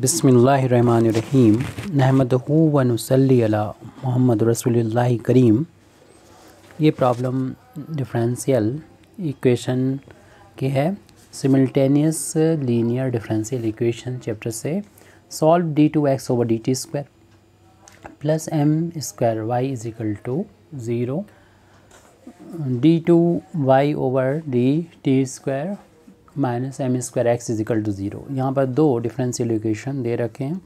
बसमीम नहमद वनसली मोहम्मद रसूल करीम ये प्रॉब्लम डिफरेंशियल इक्वेशन की है simultaneous linear differential equation chapter से solve d two x over d t square plus m square y is equal to zero d two y over d t square minus m square x is equal to zero यहाँ पर दो differential equation दे रखे हैं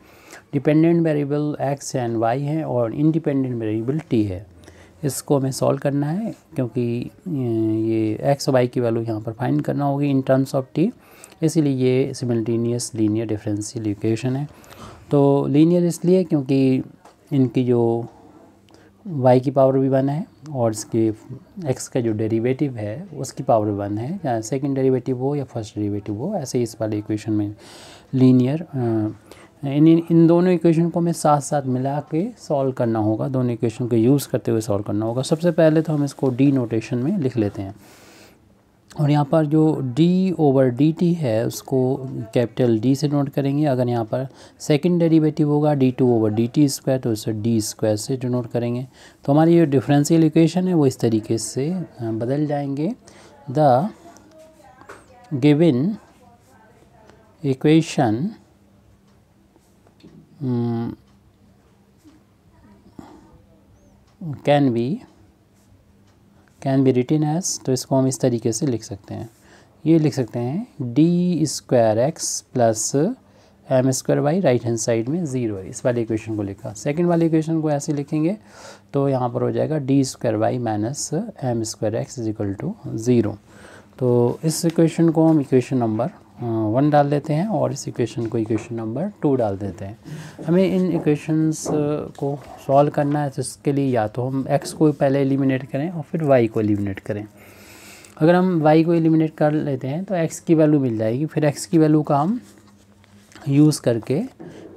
dependent variable x and y है और independent variable T है इसको हमें सॉल्व करना है क्योंकि ये एक्स और वाई की वैल्यू यहाँ पर फाइंड करना होगी इन टर्म्स ऑफ टी इसीलिए ये सिमल्टीनियस लीनियर डिफरेंशियल इक्वेशन है तो लीनियर इसलिए क्योंकि इनकी जो वाई की पावर भी वन है और इसके एक्स का जो डेरिवेटिव है उसकी पावर वन है चाहे सेकेंड डेरिवेटिव हो या फर्स्ट डेरिवेटिव हो ऐसे ही इस वाले इक्वेशन में लीनियर इन इन दोनों इक्वेशन को हमें साथ साथ मिला के सॉल्व करना होगा दोनों इक्वेशन को यूज़ करते हुए सॉल्व करना होगा सबसे पहले तो हम इसको डी नोटेशन में लिख लेते हैं और यहाँ पर जो d ओवर डी टी है उसको कैपिटल D से नोट करेंगे अगर यहाँ पर सेकंड डेरिवेटिव होगा d2 two over d t square तो उसे डी स्क्वायर से डिनोट करेंगे तो हमारी जो डिफरेंशियल इक्वेशन है वो इस तरीके से बदल जाएंगे the given equation can be can be written as तो इसको हम इस तरीके से लिख सकते हैं ये लिख सकते हैं d square x plus m square y right hand side में ज़ीरो है इस वाले इक्वेशन को लिखा सेकंड वाले इक्वेशन को ऐसे लिखेंगे तो यहाँ पर हो जाएगा d square y minus m square x is equal to zero तो इस इक्वेशन को हम इक्वेशन नंबर वन हाँ, डाल देते हैं और इस इक्वेशन को इक्वेशन नंबर टू डाल देते हैं हमें इन इक्वेशंस को सॉल्व करना है जिसके तो लिए या तो हम एक्स को पहले एलिमिनेट करें और फिर वाई को एलिमिनेट करें अगर हम वाई को एलिमिनेट कर लेते हैं तो एक्स की वैल्यू मिल जाएगी फिर एक्स की वैल्यू का हम यूज़ करके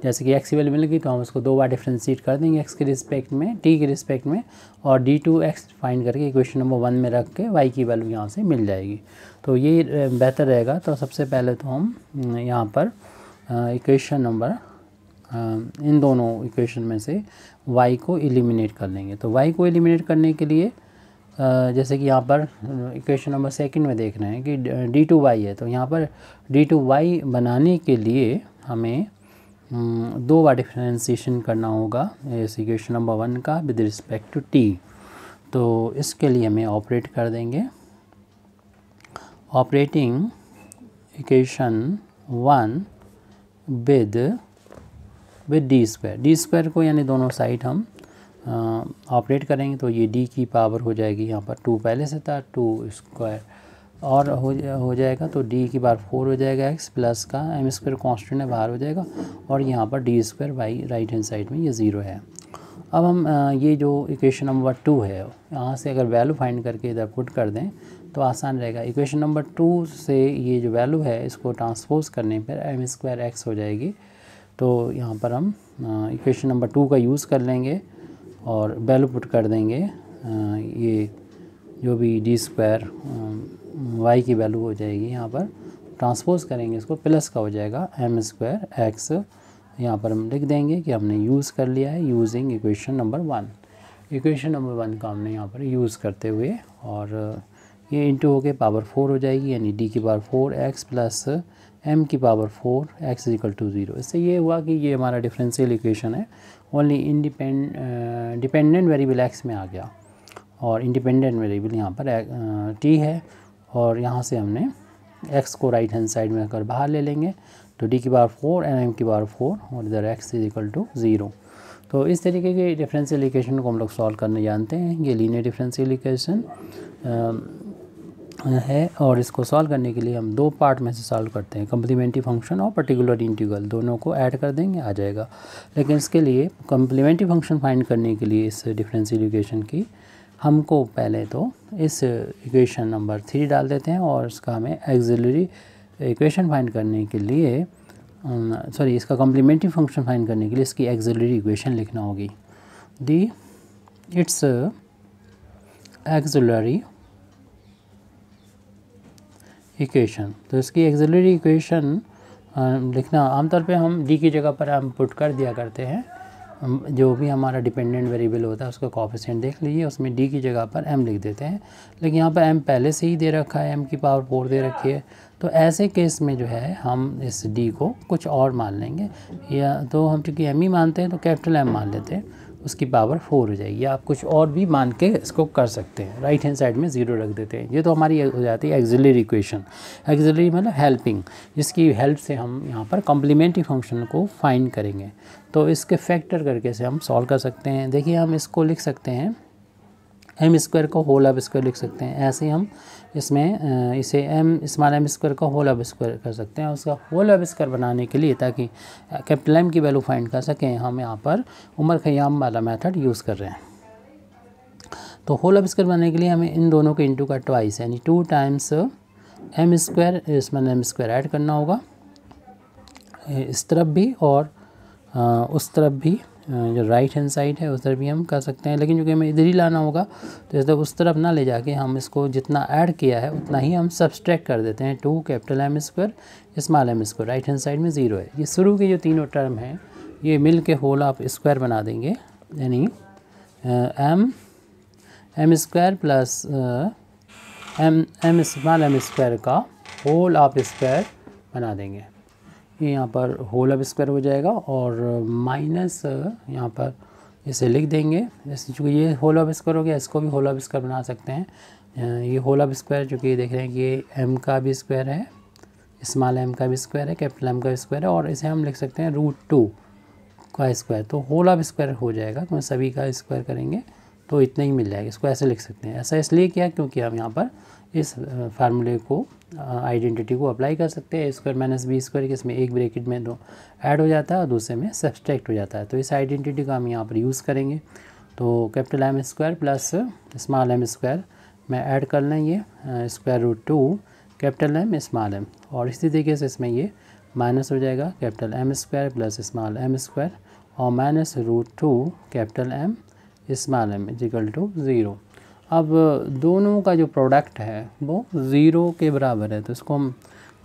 जैसे कि एक्स की वैल्यू मिल गई तो हम उसको दो बार डिफ्रेंशिएट कर देंगे एक्स के रिस्पेक्ट में टी के रिस्पेक्ट में और डी टू एक्स फाइंड करके इक्वेशन नंबर वन में रख के वाई की वैल्यू यहाँ से मिल जाएगी तो ये बेहतर रहेगा तो सबसे पहले तो हम यहाँ पर इक्वेशन नंबर इन दोनों इक्वेशन में से वाई को एलिमिनेट कर लेंगे तो वाई को एलिमिनेट करने के लिए जैसे कि यहाँ पर इक्वेशन नंबर सेकंड में देख रहे हैं कि डी टू वाई है तो यहाँ पर डी टू वाई बनाने के लिए हमें दो बार डिफ्रेंसीशन करना होगा इस इक्वेशन नंबर वन का विद रिस्पेक्ट टू टी तो इसके लिए हमें ऑपरेट कर देंगे operating equation one with with d square d square को यानी दोनों साइड हम ऑपरेट करेंगे तो ये डी की पावर हो जाएगी यहाँ पर टू पहले से था टू स्क्वायर और हो हो जाएगा तो डी की बार फोर हो जाएगा एक्स प्लस का एम स्क्वायर कॉन्स्टेंट है बाहर हो जाएगा और यहाँ पर d square by right hand side में ये ज़ीरो है अब हम ये जो इक्वेशन नंबर टू है यहाँ से अगर वैल्यू फाइंड करके इधर पुट कर दें तो आसान रहेगा इक्वेशन नंबर टू से ये जो वैल्यू है इसको ट्रांसपोज करने पर एम स्क्वायर एक्स हो जाएगी तो यहाँ पर हम इक्वेशन नंबर टू का यूज़ कर लेंगे और वैल्यू पुट कर देंगे आ, ये जो भी डी स्क्वायर वाई की वैल्यू हो जाएगी यहाँ पर ट्रांसपोज करेंगे इसको प्लस का हो जाएगा एम स्क्वायर एक्स यहाँ पर हम लिख देंगे कि हमने यूज़ कर लिया है using equation number one equation number one का हमने यहाँ पर यूज़ करते हुए और ये इंटू हो के पावर फोर हो जाएगी यानी डी की power four x plus m की power four x is equal to zero इससे ये हुआ कि ये हमारा डिफरेंशियल इक्वेशन है only independent dependent variable x में आ गया और इंडिपेंडेंट वेरिएबल यहाँ पर टी है और यहाँ से हमने एक्स को राइट हैंड साइड में अगर बाहर ले लेंगे तो डी की बार फोर एंड एम की बार फोर और इधर x is equal to zero तो इस तरीके के डिफरेंशियल इक्वेशन को हम लोग सॉल्व करने जानते हैं ये लीनियर डिफरेंशियल इक्वेशन है और इसको सॉल्व करने के लिए हम दो पार्ट में से सॉल्व करते हैं कम्प्लीमेंट्री फंक्शन और पर्टिकुलर इंटीग्रल दोनों को ऐड कर देंगे आ जाएगा लेकिन इसके लिए कम्प्लीमेंट्री फंक्शन फाइंड करने के लिए इस डिफरेंशियल इक्वेशन की हमको पहले तो इस इक्वेशन नंबर थ्री डाल देते हैं और इसका हमें एक्जिलरी इक्वेशन फाइंड करने के लिए सॉरी इसका कॉम्प्लीमेंट्री फंक्शन फाइंड करने के लिए इसकी एक्जिलरी इक्वेशन लिखना होगी दी इट्स एक्जुलरी इक्वेशन तो इसकी एक्जिलरी इक्वेशन लिखना आमतौर पे हम डी की जगह पर हम पुट कर दिया करते हैं हम जो भी हमारा डिपेंडेंट वेरिएबल होता है उसका कॉफिशेंट देख लीजिए उसमें डी की जगह पर एम लिख देते हैं लेकिन यहाँ पर एम पहले से ही दे रखा है एम की पावर फोर दे रखी है तो ऐसे केस में जो है हम इस डी को कुछ और मान लेंगे या तो हम चूँकि एम ही मानते हैं तो कैपिटल एम मान लेते हैं उसकी पावर फोर हो जाएगी आप कुछ और भी मान के इसको कर सकते हैं राइट हैंड साइड में ज़ीरो रख देते हैं ये तो हमारी हो जाती है एक्जिलरी इक्वेशन एक्जिलरी मतलब हेल्पिंग जिसकी हेल्प से हम यहाँ पर कॉम्प्लीमेंट्री फंक्शन को फाइंड करेंगे तो इसके फैक्टर करके से हम सॉल्व कर सकते हैं देखिए हम इसको लिख सकते हैं एम स्क्वायर का होल ऑफ स्क्वायर लिख सकते हैं ऐसे हम इसमें इसे एम स्मॉल एम स्क्वायर का होल ऑफ स्क्वायर कर सकते हैं उसका होल ऑफ स्क्वायर बनाने के लिए ताकि कैपिटल एम की वैल्यू फाइंड कर सकें हम यहाँ पर उमर खयाम वाला मेथड यूज़ कर रहे हैं तो होल ऑफ स्क्वायर बनाने के लिए हमें इन दोनों के इंटू का ट्वाइस यानी टू टाइम्स एम स्क्वायर इसमें एम स्क्वायर ऐड करना होगा इस तरफ भी और उस तरफ भी जो राइट हैंड साइड है उधर भी हम कर सकते हैं लेकिन चूँकि हमें इधर ही लाना होगा तो इस उस तरफ ना ले जाके हम इसको जितना ऐड किया है उतना ही हम सब्सट्रैक्ट कर देते हैं two capital M square small m square right hand side में ज़ीरो है ये शुरू के जो तीनों टर्म हैं ये मिल के होल आप स्क्वायर बना देंगे यानी m m square plus m m small m square का होल आप स्क्वायर बना देंगे ये यहाँ पर होल अब स्क्वायर हो जाएगा और माइनस uh, यहाँ पर इसे लिख देंगे चूँकि ये होल ऑफ स्क्वायर हो गया इसको भी होल ऑफ स्क्वायर बना सकते हैं uh, ये होल ऑफ स्क्वायर चूँकि देख रहे हैं कि ये एम का भी स्क्वायर है स्मॉल एम का भी स्क्वायर है कैपिटल एम का भी स्क्वायर है और इसे हम लिख सकते हैं रूट टू का स्क्वायर तो होल ऑफ स्क्वायर हो जाएगा क्योंकि तो सभी का स्क्वायर करेंगे तो इतना ही मिल जाएगा इसको ऐसे लिख सकते हैं ऐसा इसलिए किया क्योंकि हम यहाँ पर इस फार्मूले को आइडेंटिटी को अप्लाई कर सकते हैं स्क्वायर माइनस बी स्क्वायर इसमें एक ब्रैकेट में दो ऐड हो जाता है और दूसरे में सब्सट्रैक्ट हो जाता है तो इस आइडेंटिटी का हम यहाँ पर यूज़ करेंगे तो capital M square plus small m square में ऐड कर लें ये square root two capital M small M और इसी तरीके से इसमें ये माइनस हो जाएगा capital M square plus small m square और minus root two capital M small m is equal to zero अब दोनों का जो प्रोडक्ट है वो ज़ीरो के बराबर है तो इसको हम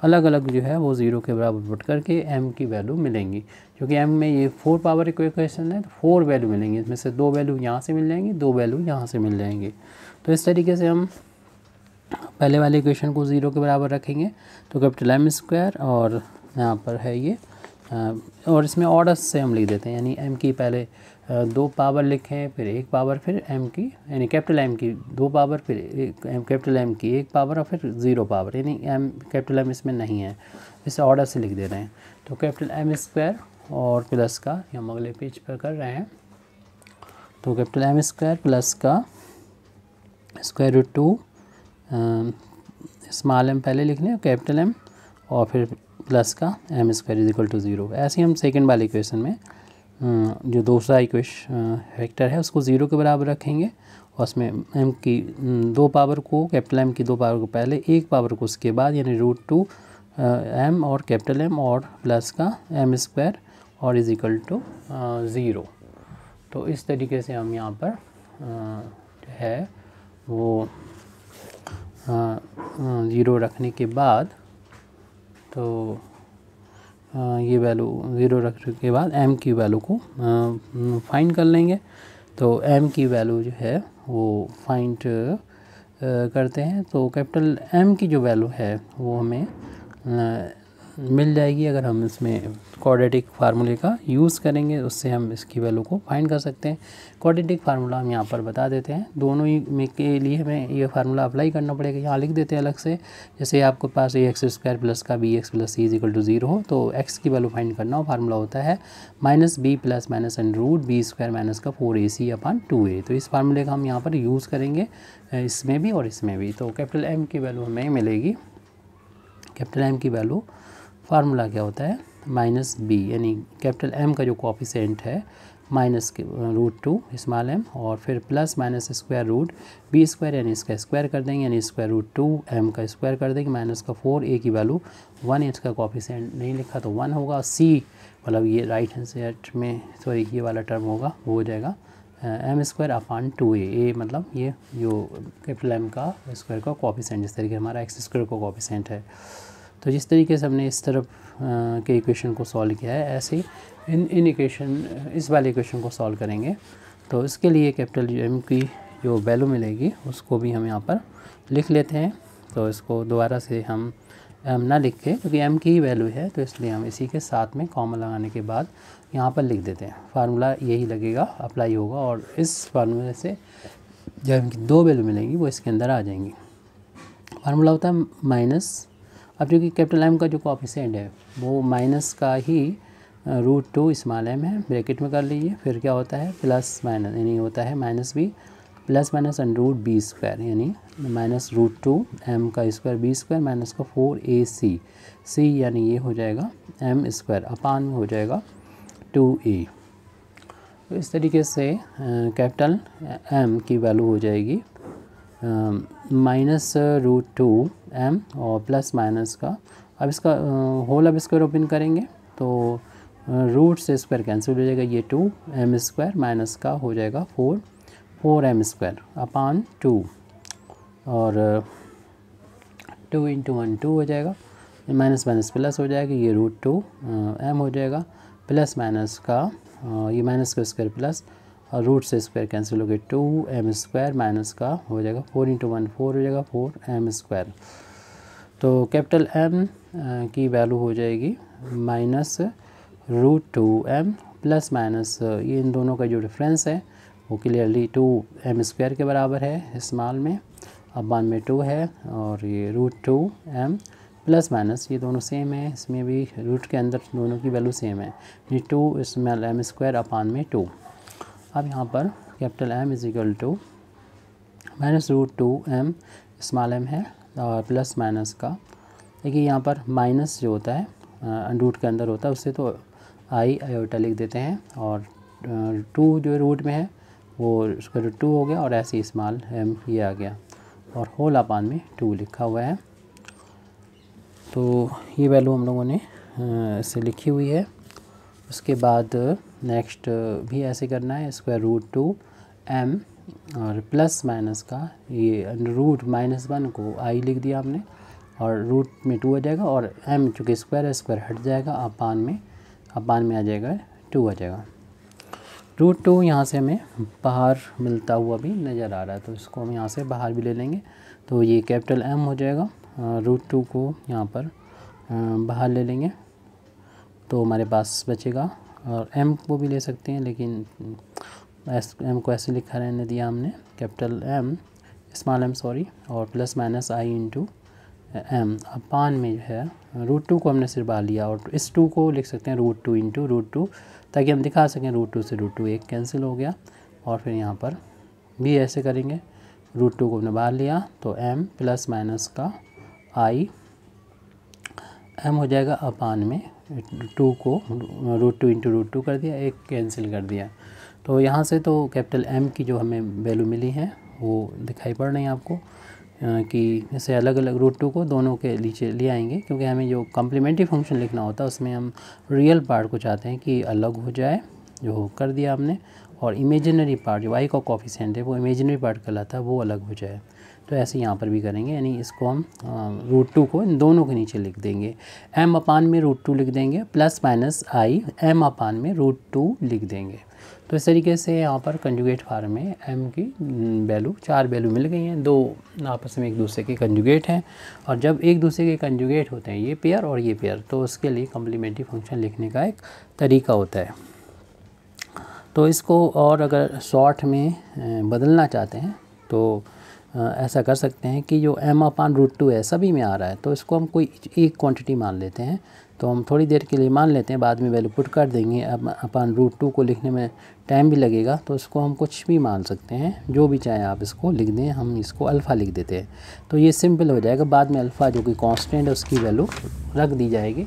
अलग अलग जो है वो ज़ीरो के बराबर पुट करके एम की वैल्यू मिलेंगी क्योंकि एम में ये फोर पावर इक्वेशन है तो फोर वैल्यू मिलेंगी इसमें से दो वैल्यू यहाँ से मिल जाएंगी दो वैल्यू यहाँ से मिल जाएंगी तो इस तरीके से हम पहले वाले इक्वेशन को ज़ीरो के बराबर रखेंगे तो कैपिटल एम स्क्वायर और यहाँ पर है ये और इसमें ऑर्डर से हम लिख देते हैं यानी एम की पहले दो पावर लिखें फिर एक पावर फिर एम की यानी कैपिटल एम की दो पावर फिर एक एम कैपिटल एम की एक पावर और फिर ज़ीरो पावर यानी एम कैपिटल एम इसमें नहीं है इसे ऑर्डर से लिख दे रहे हैं तो कैपिटल एम स्क्वायर और प्लस का हम अगले पेज पर कर रहे हैं तो कैपिटल एम स्क्वायर प्लस का square root two small m पहले लिख लें कैपिटल एम और फिर प्लस का m square is equal to zero ऐसे ही हम सेकेंड वाले इक्वेशन में जो दूसरा इक्वेश वेक्टर है उसको ज़ीरो के बराबर रखेंगे और उसमें एम की दो पावर को कैपिटल एम की दो पावर को पहले एक पावर को उसके बाद यानी रूट टू एम और कैपिटल एम और प्लस का एम स्क्वायर और इज इक्वल टू ज़ीरो तो इस तरीके से हम यहाँ पर जो है वो ज़ीरो रखने के बाद तो ये वैल्यू ज़ीरो रखने के बाद एम की वैल्यू को फाइंड कर लेंगे तो एम की वैल्यू जो है वो फाइंड करते हैं तो कैपिटल एम की जो वैल्यू है वो हमें मिल जाएगी अगर हम इसमें क्वाड्रेटिक फार्मूले का यूज़ करेंगे उससे हम इसकी वैल्यू को फाइंड कर सकते हैं क्वाड्रेटिक फार्मूला हम यहाँ पर बता देते हैं दोनों ही में के लिए हमें ये फार्मूला अप्लाई करना पड़ेगा यहाँ लिख देते हैं अलग से जैसे आपके पास ए एक्स स्क्वायर प्लस का b x plus c is equal to zero हो तो एक्स की वैल्यू फाइंड करना हो फार्मूला होता है minus b plus minus and root B square minus का four a c upon two a तो इस फार्मूले का हम यहाँ पर यूज़ करेंगे इसमें भी और इसमें भी तो कैपिटल एम की वैल्यू हमें मिलेगी कैपिटल एम की वैल्यू फार्मूला क्या होता है माइनस बी यानी कैपिटल एम का जो कॉफिशेंट है minus root two small M और फिर plus minus square root B square यानी इसका स्क्वायर कर देंगे यानी स्क्वायर रूट टू एम का स्क्वायर कर देंगे माइनस का फोर ए की वैल्यू वन एच का कॉफिशेंट नहीं लिखा तो वन होगा सी मतलब ये राइट हैंड सेट में सॉरी ये वाला टर्म होगा वो हो जाएगा m square upon two a a मतलब ये जो कैपिटल एम का स्क्वायर का कॉफिशेंट जिस तरीके हमारा एक्स स्क्वायर का कॉफिशेंट है तो जिस तरीके से हमने इस तरफ के इक्वेशन को सॉल्व किया है ऐसे ही इन इन इक्वेशन इस वाले इक्वेशन को सॉल्व करेंगे तो इसके लिए कैपिटल एम की जो वैल्यू मिलेगी उसको भी हम यहाँ पर लिख लेते हैं तो इसको दोबारा से हम एम ना लिख के क्योंकि एम की ही वैल्यू है तो इसलिए हम इसी के साथ में कॉमन लगाने के बाद यहाँ पर लिख देते हैं फार्मूला यही लगेगा अप्लाई होगा और इस फार्मूले से जो एम की दो वैल्यू मिलेंगी वो इसके अंदर आ जाएंगी फार्मूला होता है माइनस अब चूँकि कैपिटल एम का जो कॉफिशेंट है वो माइनस का ही रूट टू स्मॉल एम है ब्रैकेट में कर लीजिए फिर क्या होता है प्लस माइनस यानी होता है minus b plus minus under root B square यानी माइनस रूट टू एम का स्क्वायर बी स्क्वायर माइनस का फोर ए सी सी यानी ये हो जाएगा एम स्क्वायर अपान हो जाएगा टू ए तो इस तरीके से कैपिटल एम की वैल्यू हो जाएगी माइनस रूट टू एम और प्लस माइनस का अब इसका होल अब स्क्वायर ओपन करेंगे तो रूट से स्क्वायर कैंसिल हो जाएगा ये टू एम स्क्वायर माइनस का हो जाएगा four four m square upon two और टू इंटू वन टू हो जाएगा माइनस माइनस प्लस हो जाएगा ये रूट टू एम हो जाएगा प्लस माइनस का ये माइनस का स्क्वायर प्लस और रूट से स्क्वायर कैंसिल हो गए टू एम स्क्वायर माइनस का हो जाएगा फोर इंटू वन फोर हो जाएगा फोर एम स्क्वायर तो कैपिटल एम uh, की वैल्यू हो जाएगी minus root two m plus minus ये इन दोनों का जो डिफरेंस है वो क्लियरली टू एम स्क्वायर के बराबर है स्मॉल में वन में टू है और ये root two m plus minus ये दोनों सेम है इसमें भी रूट के अंदर दोनों की वैल्यू सेम है ये टू इसमें एम स्क्वायर अपान में टू अब यहाँ पर capital M is equal to minus root two m small m है और प्लस माइनस का देखिए यहाँ पर माइनस जो होता है रूट के अंदर होता है उससे तो आई आयोटा लिख देते हैं और टू जो रूट में है वो उसका रूट टू हो गया और ऐसे स्मॉल एम ये आ गया और होल अपान में टू लिखा हुआ है तो ये वैल्यू हम लोगों ने से लिखी हुई है उसके बाद नेक्स्ट uh, भी ऐसे करना है स्क्वायर रूट टू एम और प्लस माइनस का ये रूट माइनस वन को आई लिख दिया हमने और रूट में टू आ जाएगा और एम चूँकि स्क्वायर है स्क्वायर हट जाएगा अपान में अपान में आ जाएगा टू आ जाएगा रूट टू यहाँ से हमें बाहर मिलता हुआ भी नज़र आ रहा है तो इसको हम यहाँ से बाहर भी ले लेंगे तो ये कैपिटल एम हो जाएगा रूट टू को यहाँ पर बाहर ले लेंगे तो हमारे पास बचेगा और एम को भी ले सकते हैं लेकिन एस एम को ऐसे लिखा रहने दिया हमने capital M small m sorry और plus minus i into m upon में जो है रूट टू को हमने सिर्फ आ लिया और इस टू को लिख सकते हैं root two into root two ताकि हम दिखा सकें रूट टू से रूट टू एक कैंसिल हो गया और फिर यहाँ पर भी ऐसे करेंगे रूट टू को हमने बाहर लिया तो एम प्लस माइनस का आई एम हो जाएगा अपान में टू को root two into root two कर दिया एक कैंसिल कर दिया तो यहाँ से तो कैपिटल एम की जो हमें वैल्यू मिली है वो दिखाई पड़ रही है आपको कि जैसे अलग अलग रूट टू को दोनों के नीचे ले आएंगे क्योंकि हमें जो कम्प्लीमेंट्री फंक्शन लिखना होता है उसमें हम रियल पार्ट को चाहते हैं कि अलग हो जाए जो कर दिया हमने और इमेजिनरी पार्ट जो वाई का कॉफिशेंट है वो इमेजिनरी पार्ट कहलाता है वो अलग हो जाए तो ऐसे यहाँ पर भी करेंगे यानी इसको हम रूट टू को इन दोनों के नीचे लिख देंगे एम अपान में रूट टू लिख देंगे plus minus i m upon में रूट टू लिख देंगे तो इस तरीके से यहाँ पर कंजुगेट फार्म में एम की वैल्यू हम्म, चार वैल्यू मिल गई हैं दो आपस में एक दूसरे के कंजुगेट हैं और जब एक दूसरे के कंजुगेट होते हैं ये पेयर और ये पेयर तो उसके लिए कम्प्लीमेंट्री फंक्शन लिखने का एक तरीका होता है तो इसको और अगर शॉर्ट में बदलना चाहते हैं तो ऐसा कर सकते हैं कि जो एम अपान रूट टू है सभी में आ रहा है तो इसको हम कोई एक क्वांटिटी मान लेते हैं तो हम थोड़ी देर के लिए मान लेते हैं बाद में वैल्यू पुट कर देंगे अब अपान रूट टू को लिखने में टाइम भी लगेगा तो इसको हम कुछ भी मान सकते हैं जो भी चाहे आप इसको लिख दें हम इसको अल्फ़ा लिख देते हैं तो ये सिंपल हो जाएगा बाद में अल्फ़ा जो कि कॉन्सटेंट है उसकी वैल्यू रख दी जाएगी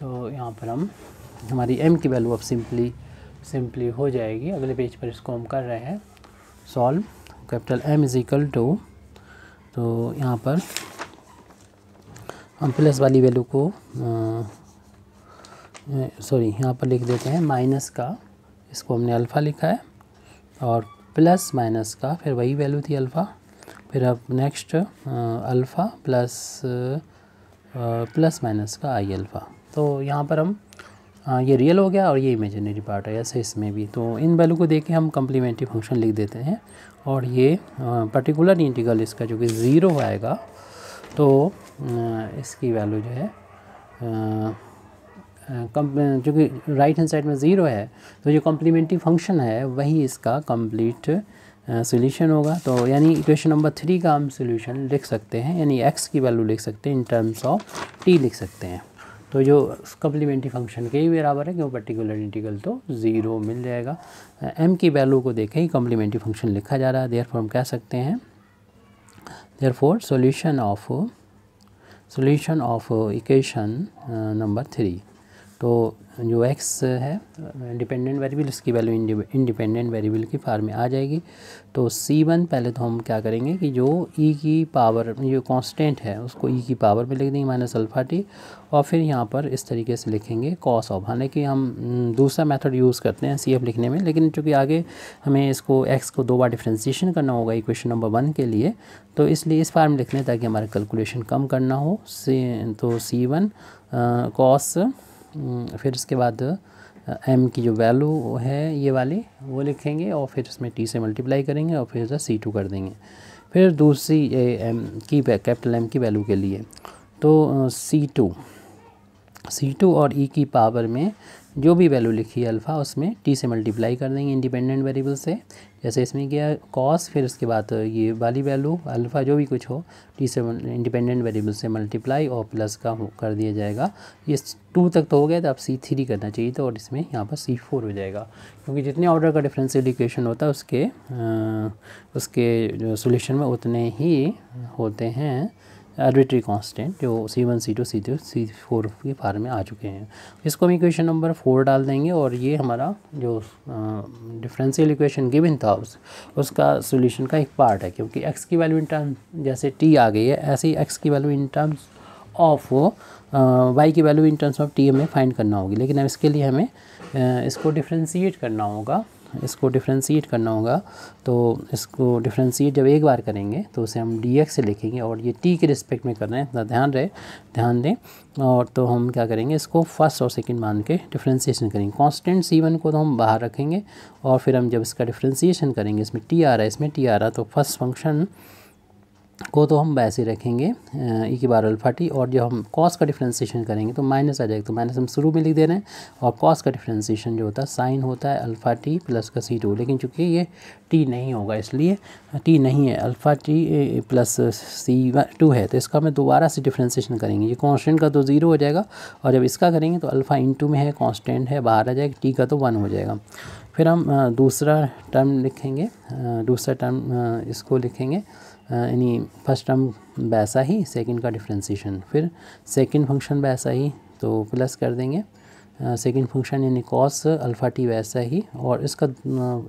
तो यहाँ पर हम हमारी एम की वैल्यू अब सिंपली सिंपली हो जाएगी अगले पेज पर इसको हम कर रहे हैं solve capital M is equal to तो यहाँ पर हम प्लस वाली वैल्यू को सॉरी यहाँ पर लिख देते हैं माइनस का इसको हमने अल्फ़ा लिखा है और प्लस माइनस का फिर वही वैल्यू थी अल्फ़ा फिर अब next alpha plus plus minus का आई अल्फ़ा तो यहाँ पर हम आ, हाँ, ये रियल हो गया और ये इमेजनरी पार्ट है ऐसे इसमें भी तो इन वैल्यू को देख के हम कम्प्लीमेंट्री फंक्शन लिख देते हैं और ये पर्टिकुलर इंटीग्रल इसका जो कि ज़ीरो आएगा तो इसकी वैल्यू जो है कम जो कि राइट हैंड साइड में ज़ीरो है तो जो कम्प्लीमेंट्री फंक्शन है वही इसका कम्प्लीट सोल्यूशन होगा तो यानी इक्वेशन नंबर थ्री का हम सोल्यूशन लिख सकते हैं यानी एक्स की वैल्यू लिख सकते हैं इन टर्म्स ऑफ टी लिख सकते हैं तो जो कम्प्लीमेंट्री फंक्शन के ही बराबर है कि वो पर्टिकुलर इंटीग्रल तो ज़ीरो मिल जाएगा एम की वैल्यू को देखें ही कम्प्लीमेंट्री फंक्शन लिखा जा रहा है देयर हम कह सकते हैं therefore solution of solution of equation number three तो जो x है डिपेंडेंट वेरिएबल इसकी वैल्यू इंडिपेंडेंट वेरिएबल की फार्म में आ जाएगी तो c1 पहले तो हम क्या करेंगे कि जो e की पावर जो कांस्टेंट है उसको e की पावर में लिख देंगे माइनस अल्फा टी और फिर यहाँ पर इस तरीके से लिखेंगे कॉस ऑफ हालांकि हम हम्म, दूसरा मेथड यूज़ करते हैं सी एफ लिखने में लेकिन चूँकि आगे हमें इसको एक्स को दो बार डिफ्रेंसीशन करना होगा इक्वेशन नंबर वन के लिए तो इसलिए इस फार्म लिख लें ताकि हमारा कैलकुलेशन कम करना हो सी तो सी वन कॉस फिर इसके बाद एम की जो वैल्यू है ये वाली वो लिखेंगे और फिर इसमें टी से मल्टीप्लाई करेंगे और फिर सी टू कर देंगे फिर दूसरी एम की कैपिटल एम की वैल्यू के लिए तो सी टू सी टू और ई e की पावर में जो भी वैल्यू लिखी है अल्फ़ा उसमें टी से मल्टीप्लाई कर देंगे इंडिपेंडेंट वेरिएबल से जैसे इसमें किया कॉस फिर उसके बाद ये वाली वैल्यू अल्फ़ा जो भी कुछ हो टी से इंडिपेंडेंट वेरिएबल से मल्टीप्लाई और प्लस का कर दिया जाएगा ये टू तक तो हो गया तो आप सी थ्री करना चाहिए तो और इसमें यहाँ पर सी फोर हो जाएगा क्योंकि जितने ऑर्डर का डिफरेंस इक्वेशन होता है उसके आ, उसके जो सोल्यूशन में उतने ही होते हैं आर्बिट्री कांस्टेंट जो c one c two c three c four के फार्म में आ चुके हैं इसको हम इक्वेशन नंबर फोर डाल देंगे और ये हमारा जो डिफरेंशियल इक्वेशन गिवन था उस उसका सोल्यूशन का एक पार्ट है क्योंकि एक्स की वैल्यू इन टर्म जैसे टी आ गई है ऐसे ही एक्स की value in terms of y की value in terms of t हमें फाइंड करना होगी लेकिन अब इसके लिए हमें इसको डिफ्रेंसीट करना होगा इसको डिफ्रेंसीट करना होगा तो इसको डिफ्रेंशिएट जब एक बार करेंगे तो उसे हम डी से लिखेंगे और ये टी के रिस्पेक्ट में कर रहे हैं इतना ध्यान रहे ध्यान दें और तो हम क्या करेंगे इसको फर्स्ट और सेकंड मान के डिफ्रेंसीशन करेंगे कांस्टेंट सी वन को तो हम बाहर रखेंगे और फिर हम जब इसका डिफ्रेंसीशन करेंगे इसमें टी आ रहा है इसमें टी आ रहा तो फर्स्ट फंक्शन को तो हम वैसे रखेंगे ई e के बार अल्फा टी और जब हम कॉस का डिफ्रेंसीशन करेंगे तो माइनस आ जाएगा तो माइनस हम शुरू में लिख दे रहे हैं और कॉस का डिफ्रेंसीशन जो होता है साइन होता है अल्फ़ा टी प्लस का सी टू लेकिन चूंकि ये टी नहीं होगा इसलिए टी नहीं है alpha T plus c two है तो इसका हमें दोबारा से डिफ्रेंसीशन करेंगे ये कॉन्स्टेंट का तो ज़ीरो हो जाएगा और जब इसका करेंगे तो अल्फ़ा टू में है कॉन्स्टेंट है बाहर आ जाएगा टी का तो वन हो जाएगा फिर हम दूसरा टर्म लिखेंगे दूसरा टर्म इसको लिखेंगे यानी फर्स्ट टर्म वैसा ही सेकंड का डिफ्रेंसीशन फिर सेकंड फंक्शन वैसा ही तो प्लस कर देंगे सेकंड फंक्शन यानी कॉस अल्फ़ा टी वैसा ही और इसका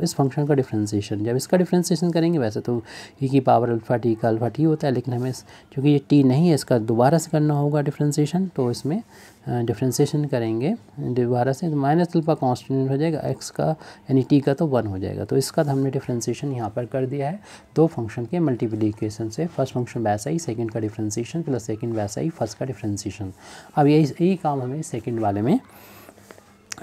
इस फंक्शन का डिफ्रेंसीशन जब इसका डिफ्रेंसीशन करेंगे वैसे तो क्योंकि e की पावर अल्फ़ा टी का अल्फ़ा टी होता है लेकिन हमें चूँकि ये टी नहीं है इसका दोबारा से करना होगा डिफ्रेंसीशन तो इसमें डिफ्रेंसीशन करेंगे दोबारा से तो माइनस अल्फा कॉन्स्टेंट हो जाएगा एक्स का यानी टी का तो वन हो जाएगा तो इसका तो हमने डिफ्रेंसीशन यहाँ पर कर दिया है दो फंक्शन के मल्टीप्लीकेशन से फर्स्ट फंक्शन वैसा ही सेकेंड का डिफ्रेंसीशन प्लस सेकेंड वैसा ही फर्स्ट का डिफ्रेंसीशन अब यही यही काम हमें सेकेंड वाले में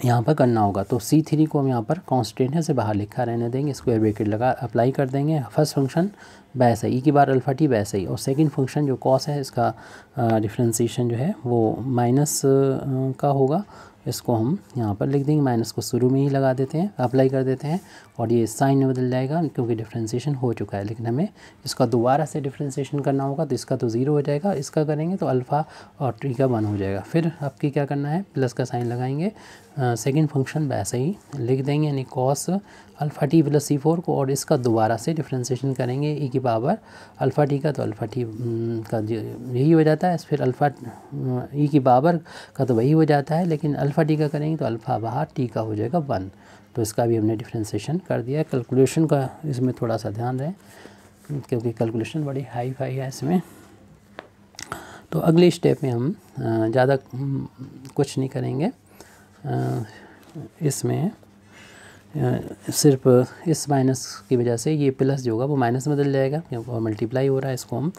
यहाँ पर करना होगा तो सी थ्री को हम यहाँ पर कॉन्स्टेंट है से बाहर लिखा रहने देंगे स्क्वायर ब्रेकेट लगा अप्लाई कर देंगे फर्स्ट फंक्शन वैसा ही ई e की बार अल्फा टी वैसा ही और सेकंड फंक्शन जो कॉस है इसका डिफ्रेंसीशन जो है वो माइनस का होगा इसको हम यहाँ पर लिख देंगे माइनस को शुरू में ही लगा देते हैं अप्लाई कर देते हैं और ये साइन में बदल जाएगा क्योंकि डिफ्रेंसीशन हो चुका है लेकिन हमें इसका दोबारा से डिफ्रेंसीशन करना होगा तो इसका तो ज़ीरो हो जाएगा इसका करेंगे तो अल्फ़ा और ट्री का वन हो जाएगा फिर आपकी क्या करना है प्लस का साइन लगाएंगे सेकेंड फंक्शन वैसे ही लिख देंगे यानी cos alpha T plus c four को और इसका दोबारा से डिफ्रेंसीशन करेंगे ई e की पावर अल्फ़ा टी का तो अल्फ़ा हम्म, टी का यही हो जाता है फिर अल्फ़ा हम्म, ई e की पावर का तो वही हो जाता है लेकिन अल्फ़ा टी का करेंगे तो अल्फ़ा बाहर टी का हो जाएगा वन तो इसका भी हमने डिफ्रेंसीशन कर दिया कैलकुलेशन का इसमें थोड़ा सा ध्यान रहे क्योंकि कैलकुलेशन बड़ी हाई फाई है इसमें तो अगले स्टेप में हम हाँ, ज़्यादा हम्म, कुछ नहीं करेंगे इसमें सिर्फ इस माइनस की वजह से ये प्लस जो होगा वो माइनस बदल जाएगा क्योंकि मल्टीप्लाई हो रहा है इसको हम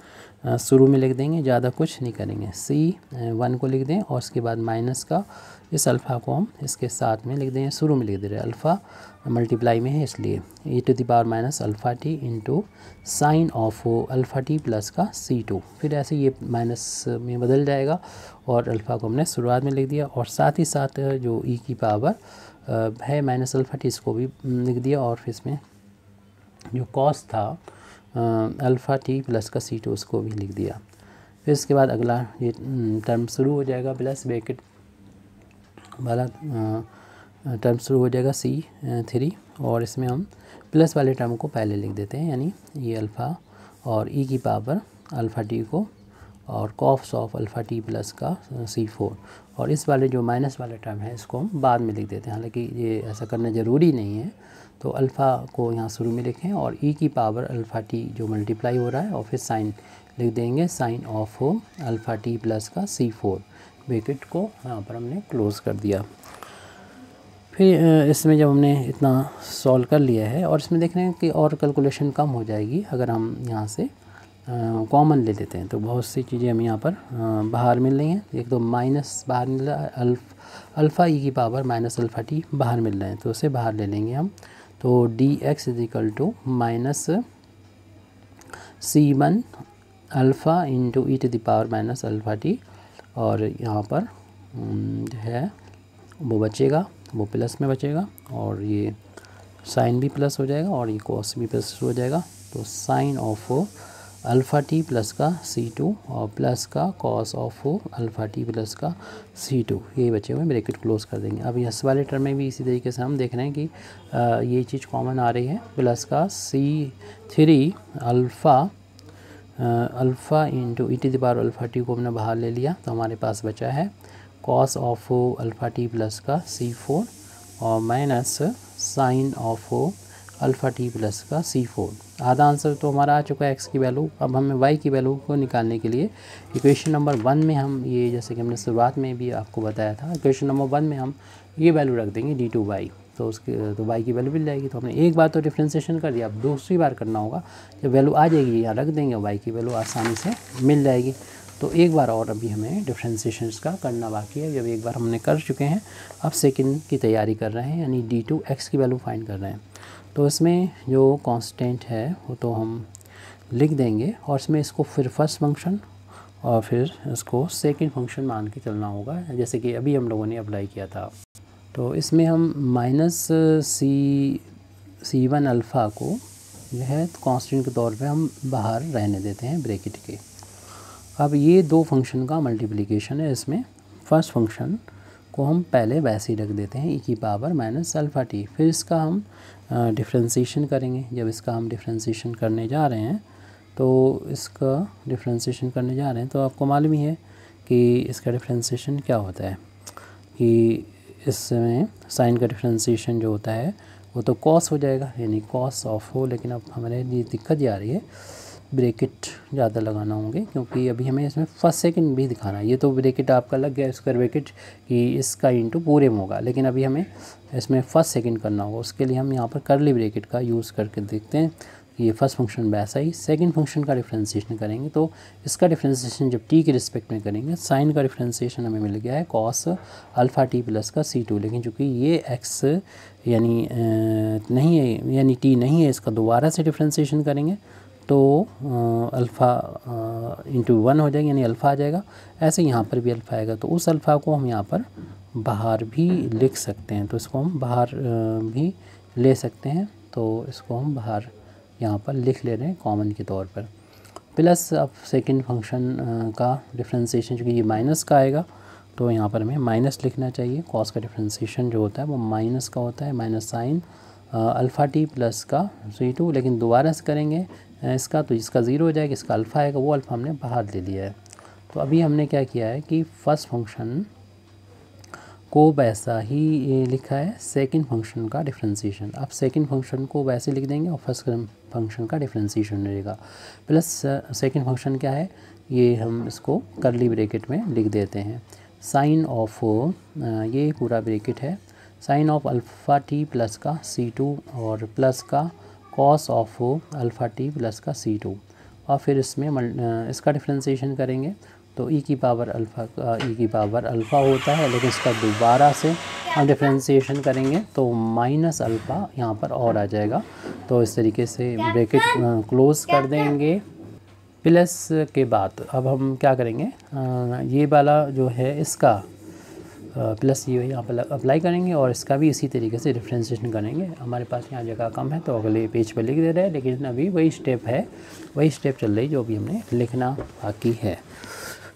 शुरू में लिख देंगे ज़्यादा कुछ नहीं करेंगे सी वन को लिख दें और उसके बाद माइनस का इस अल्फ़ा को हम इसके साथ में लिख दें शुरू में लिख दे रहे हैं अल्फ़ा मल्टीप्लाई में है इसलिए e to the power minus alpha t into sine of ओ अल्फ़ा टी प्लस का सी टू फिर ऐसे ये माइनस में बदल जाएगा और अल्फ़ा को हमने शुरुआत में लिख दिया और साथ ही साथ जो ई e की पावर है माइनस अल्फ़ा टी इसको भी लिख दिया और फिर इसमें जो कॉस था अल्फ़ा टी प्लस का सी टू उसको भी लिख दिया फिर इसके बाद अगला ये टर्म शुरू हो जाएगा प्लस ब्रैकेट वाला टर्म शुरू हो जाएगा सी थ्री और इसमें हम प्लस वाले टर्म को पहले लिख देते हैं यानी ये अल्फ़ा और ई e की पावर अल्फ़ा टी को और coeffs of alpha T plus का सी uh, फोर और इस वाले जो माइनस वाला टर्म है इसको हम बाद में लिख देते हैं हालांकि ये ऐसा करना ज़रूरी नहीं है तो अल्फ़ा को यहाँ शुरू में लिखें और ई e की पावर अल्फ़ा टी जो मल्टीप्लाई हो रहा है और फिर साइन लिख देंगे साइन ऑफ हो अल्फ़ा टी प्लस का सी फोर विकेट को यहाँ पर हमने क्लोज़ कर दिया फिर uh, इसमें जब हमने इतना सॉल्व कर लिया है और इसमें देख रहे हैं कि और कैलकुलेशन कम हो जाएगी अगर हम यहाँ से कॉमन ले लेते हैं तो बहुत सी चीज़ें हमें यहाँ पर बाहर मिल रही हैं एक तो माइनस बाहर मिल रहा है अल्फ अल्फ़ा ई की पावर माइनस अल्फ़ा टी बाहर मिल रहे हैं तो उसे बाहर ले लेंगे हम तो d x is equal to minus c one alpha into e to the power minus alpha t और यहाँ पर जो है वो बचेगा वो प्लस में बचेगा और ये साइन भी प्लस हो जाएगा और ये कॉस भी प्लस हो जाएगा तो sine of alpha T plus का सी टू और प्लस का cos of four alpha T plus का सी टू ये बचे हुए ब्रैकेट क्लोज कर देंगे अब यस वाले टर्म में भी इसी तरीके से हम देख रहे हैं कि आ, ये चीज़ कॉमन आ रही है प्लस का c three alpha alpha into e t the power alpha T को हमने बाहर ले लिया तो हमारे पास बचा है cos of alpha T plus का सी फोर और minus sine of alpha T plus का सी फोर आधा आंसर तो हमारा आ चुका है एक्स की वैल्यू अब हमें वाई की वैल्यू को निकालने के लिए इक्वेशन नंबर वन में हम ये जैसे कि हमने शुरुआत में भी आपको बताया था इक्वेशन नंबर वन में हम ये वैल्यू रख देंगे डी टू वाई तो उसके तो वाई की वैल्यू मिल जाएगी तो हमने एक बार तो डिफ्रेंसीशन कर दिया अब दूसरी बार करना होगा जब वैल्यू आ जाएगी यहाँ रख देंगे वाई की वैल्यू आसानी से मिल जाएगी तो एक बार और अभी हमें डिफ्रेंसीशन का करना बाकी है जब एक बार हमने कर चुके हैं अब सेकेंड की तैयारी कर रहे हैं यानी डी टू एक्स की वैल्यू फाइंड कर रहे हैं तो इसमें जो कांस्टेंट है वो तो हम लिख देंगे और इसमें इसको फिर फर्स्ट फंक्शन और फिर इसको सेकंड फंक्शन मान के चलना होगा जैसे कि अभी हम लोगों ने अप्लाई किया था तो इसमें हम minus c c one alpha को जो है कॉन्सटेंट के तौर पे हम बाहर रहने देते हैं ब्रेकेट के अब ये दो फंक्शन का मल्टीप्लिकेशन है इसमें फर्स्ट फंक्शन को हम पहले वैसे ही रख देते हैं ई e की पावर माइनस अल्फ़ा टी फिर इसका हम डिफ्रेंसीशन करेंगे जब इसका हम डिफ्रेंसीशन करने जा रहे हैं तो इसका डिफ्रेंसीशन करने जा रहे हैं तो आपको मालूम ही है कि इसका डिफ्रेंसीशन क्या होता है कि इसमें साइन का डिफ्रेंसीशन जो होता है वो तो कॉस हो जाएगा यानी कॉस ऑफ हो लेकिन अब हमारे लिए दिक्कत ये आ रही है ब्रेकेट ज़्यादा लगाना होंगे क्योंकि अभी हमें इसमें फर्स्ट सेकंड भी दिखाना है ये तो ब्रेकेट आपका लग गया स्क्वायर ब्रेकेट कि इसका इंटू पूरे में होगा लेकिन अभी हमें इसमें फर्स्ट सेकंड करना होगा उसके लिए हम यहाँ पर करली ब्रेकेट का यूज़ करके देखते हैं ये फर्स्ट फंक्शन वैसा ही सेकंड फंक्शन का डिफ्रेंसीशन करेंगे तो इसका डिफ्रेंसीशन जब टी के रिस्पेक्ट में करेंगे साइन का डिफ्रेंसीशन हमें मिल गया है कॉस अल्फ़ा टी प्लस का सी टू लेकिन चूँकि ये एक्स यानी नहीं है यानी टी नहीं है इसका दोबारा से डिफ्रेंसीशन करेंगे तो अल्फ़ा इंटू वन हो जाएगा यानी अल्फ़ा आ जाएगा ऐसे यहाँ पर भी अल्फ़ा आएगा तो उस अल्फ़ा को हम यहाँ पर बाहर भी लिख सकते हैं तो इसको हम बाहर भी ले सकते हैं तो इसको हम बाहर यहाँ पर लिख ले रहे हैं कॉमन के तौर पर प्लस अब सेकंड फंक्शन का डिफ्रेंसीशन चूँकि ये माइनस का आएगा तो यहाँ पर हमें माइनस लिखना चाहिए कॉस का डिफ्रेंसीशन जो होता है वो माइनस का होता है minus sine alpha T plus का सी टू लेकिन दोबारा से करेंगे इसका तो इसका ज़ीरो हो जाएगा इसका अल्फ़ा आएगा वो अल्फ़ा हमने बाहर ले लिया है तो अभी हमने क्या किया है कि फ़र्स्ट फंक्शन को वैसा ही लिखा है सेकंड फंक्शन का डिफ्रेंसीशन अब सेकंड फंक्शन को वैसे लिख देंगे और फर्स्ट फंक्शन का डिफ्रेंसीशन रहेगा प्लस सेकंड फंक्शन क्या है ये हम इसको करली ब्रेकेट में लिख देते हैं साइन ऑफ ये पूरा ब्रेकेट है sine of alpha T plus का सी टू और प्लस का कॉस ऑफ हो अल्फ़ा टी प्लस का सी टू और फिर इसमें इसका डिफ्रेंसीशन करेंगे तो ई e की पावर अल्फ़ा का ई की पावर अल्फ़ा होता है लेकिन इसका दोबारा से हम डिफ्रेंसीशन करेंगे तो माइनस अल्फ़ा यहाँ पर और आ जाएगा तो इस तरीके से ब्रैकेट क्लोज़ कर देंगे प्लस के बाद अब हम क्या करेंगे आ, ये वाला जो है इसका प्लस ये यहाँ पर अप्लाई करेंगे और इसका भी इसी तरीके से डिफ्रेंशिएशन करेंगे हमारे पास यहाँ जगह कम है तो अगले पेज पर लिख दे रहे हैं लेकिन अभी वही स्टेप है वही स्टेप चल रही जो अभी हमने लिखना बाकी है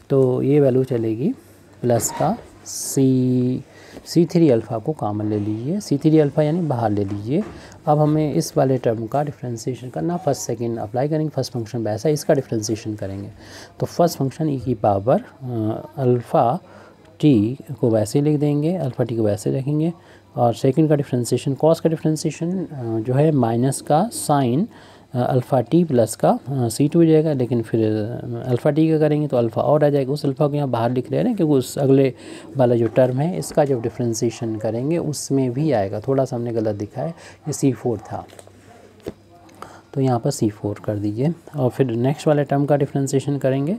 तो ये वैल्यू चलेगी प्लस का सी सी थ्री अल्फ़ा को कामन ले लीजिए सी थ्री अल्फ़ा यानी बाहर ले लीजिए अब हमें इस वाले टर्म का डिफ्रेंसीशन करना फर्स्ट सेकंड अप्लाई करेंगे फर्स्ट फंक्शन वैसा इसका डिफ्रेंसीशन करेंगे तो फर्स्ट फंक्शन ई की पावर अल्फ़ा टी को वैसे लिख देंगे अल्फ़ा टी को वैसे रखेंगे और सेकंड का डिफ्रेंसीशन कॉस का डिफ्रेंसीशन जो है माइनस का साइन अल्फ़ा टी प्लस का सी टू हो जाएगा लेकिन फिर अल्फ़ा टी का करेंगे तो अल्फ़ा और आ जाएगा उस अल्फ़ा को यहाँ बाहर लिख रहे हैं क्योंकि उस अगले वाला जो टर्म है इसका जब डिफ्रेंसीशन करेंगे उसमें भी आएगा थोड़ा सा हमने गलत दिखा है ये सी फोर था तो यहाँ पर सी फोर कर दीजिए और फिर नेक्स्ट वाले टर्म का डिफ्रेंसीशन करेंगे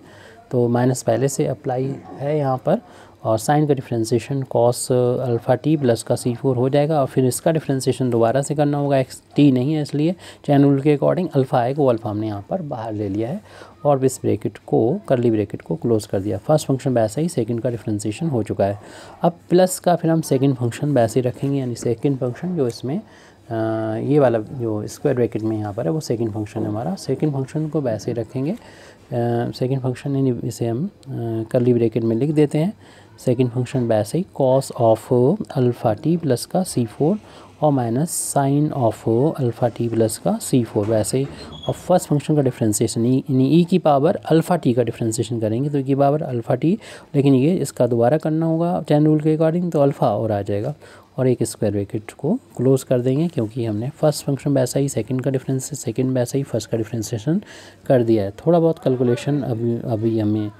तो माइनस पहले से अप्लाई है यहाँ पर और साइन का differentiation cos alpha T plus का सी फोर हो जाएगा और फिर इसका डिफ्रेंसीशन दोबारा से करना होगा एक्स टी नहीं है इसलिए चैन रूल के अकॉर्डिंग अल्फ़ा है वो अल्फ़ा हमने यहाँ पर बाहर ले लिया है और इस ब्रेकेट को करली ब्रेकेट को क्लोज़ कर दिया फर्स्ट फंक्शन वैसा ही सेकेंड का डिफ्रेंसीशन हो चुका है अब प्लस का फिर हम सेकेंड फंक्शन वैसे ही रखेंगे यानी सेकेंड फंक्शन जो इसमें आ, uh, ये वाला जो स्क्वायर ब्रैकेट में यहाँ पर है वो सेकंड फंक्शन है हमारा सेकंड फंक्शन को वैसे ही रखेंगे सेकंड uh, फंक्शन इसे हम करली uh, ब्रैकेट में लिख देते हैं सेकेंड फंक्शन वैसे ही cos of alpha T plus का सी फोर और minus sine of alpha T plus का सी फोर वैसे ही और फर्स्ट फंक्शन का डिफ्रेंसीशन यानी ई e की पावर अल्फ़ा टी का डिफ्रेंसीशन करेंगे तो ई e की पावर अल्फ़ा टी लेकिन ये इसका दोबारा करना होगा टेन रूल के अकॉर्डिंग तो अल्फ़ा और आ जाएगा और एक स्क्वायर ब्रैकेट को क्लोज कर देंगे क्योंकि हमने फर्स्ट फंक्शन वैसा ही सेकंड का डिफरेंस सेकंड वैसा ही फर्स्ट का डिफ्रेंसिएशन कर दिया है थोड़ा बहुत कैलकुलेशन अभी अभी हमें